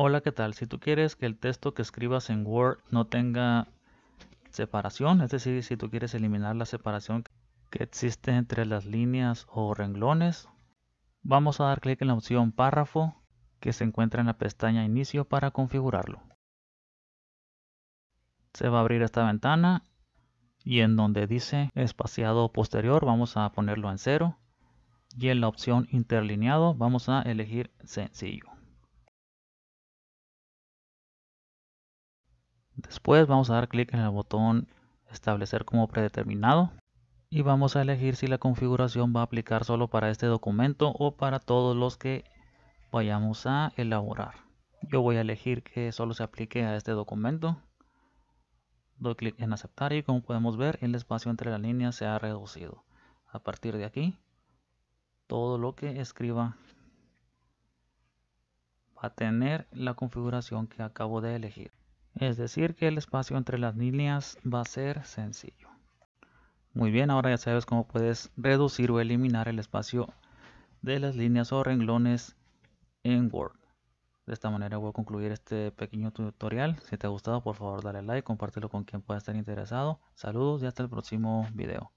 Hola, ¿qué tal? Si tú quieres que el texto que escribas en Word no tenga separación, es decir, si tú quieres eliminar la separación que existe entre las líneas o renglones, vamos a dar clic en la opción párrafo que se encuentra en la pestaña inicio para configurarlo. Se va a abrir esta ventana y en donde dice espaciado posterior vamos a ponerlo en cero y en la opción interlineado vamos a elegir sencillo. Después vamos a dar clic en el botón establecer como predeterminado y vamos a elegir si la configuración va a aplicar solo para este documento o para todos los que vayamos a elaborar. Yo voy a elegir que solo se aplique a este documento. Doy clic en aceptar y como podemos ver el espacio entre las líneas se ha reducido. A partir de aquí todo lo que escriba va a tener la configuración que acabo de elegir. Es decir, que el espacio entre las líneas va a ser sencillo. Muy bien, ahora ya sabes cómo puedes reducir o eliminar el espacio de las líneas o renglones en Word. De esta manera voy a concluir este pequeño tutorial. Si te ha gustado, por favor dale like, compártelo con quien pueda estar interesado. Saludos y hasta el próximo video.